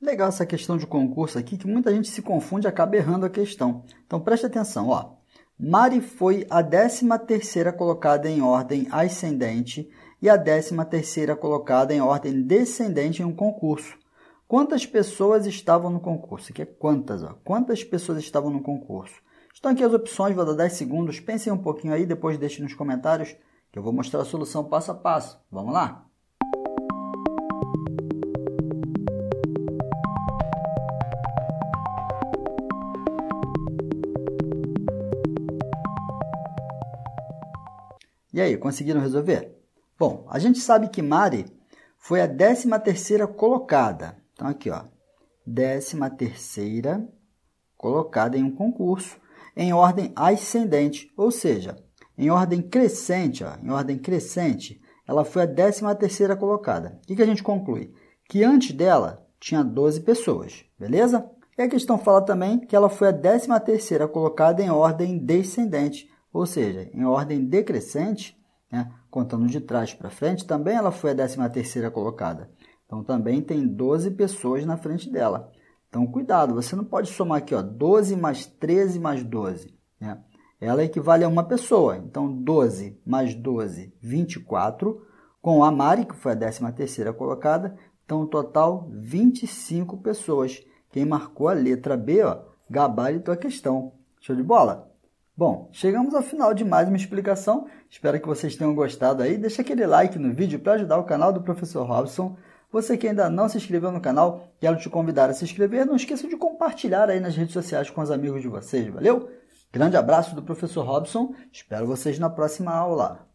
Legal essa questão de concurso aqui, que muita gente se confunde e acaba errando a questão. Então preste atenção, ó. Mari foi a 13ª colocada em ordem ascendente e a 13ª colocada em ordem descendente em um concurso. Quantas pessoas estavam no concurso? Aqui é quantas, ó. Quantas pessoas estavam no concurso? Estão aqui as opções, vou dar 10 segundos, pensem um pouquinho aí, depois deixem nos comentários que eu vou mostrar a solução passo a passo. Vamos lá? E aí, conseguiram resolver? Bom, a gente sabe que Mari foi a 13ª colocada. Então aqui, ó. 13ª colocada em um concurso em ordem ascendente, ou seja, em ordem crescente, ó, em ordem crescente, ela foi a 13ª colocada. O que, que a gente conclui? Que antes dela tinha 12 pessoas, beleza? E a questão fala também que ela foi a 13ª colocada em ordem descendente, ou seja, em ordem decrescente, né, contando de trás para frente, também ela foi a 13 terceira colocada. Então também tem 12 pessoas na frente dela. Então cuidado, você não pode somar aqui ó, 12 mais 13 mais 12. Né? Ela equivale a uma pessoa. Então 12 mais 12, 24. Com a Mari, que foi a 13 terceira colocada, então, total, 25 pessoas. Quem marcou a letra B, ó, gabarito a questão. Show de bola? Bom, chegamos ao final de mais uma explicação. Espero que vocês tenham gostado aí. Deixa aquele like no vídeo para ajudar o canal do Professor Robson. Você que ainda não se inscreveu no canal, quero te convidar a se inscrever. Não esqueça de compartilhar aí nas redes sociais com os amigos de vocês, valeu? Grande abraço do Professor Robson. Espero vocês na próxima aula.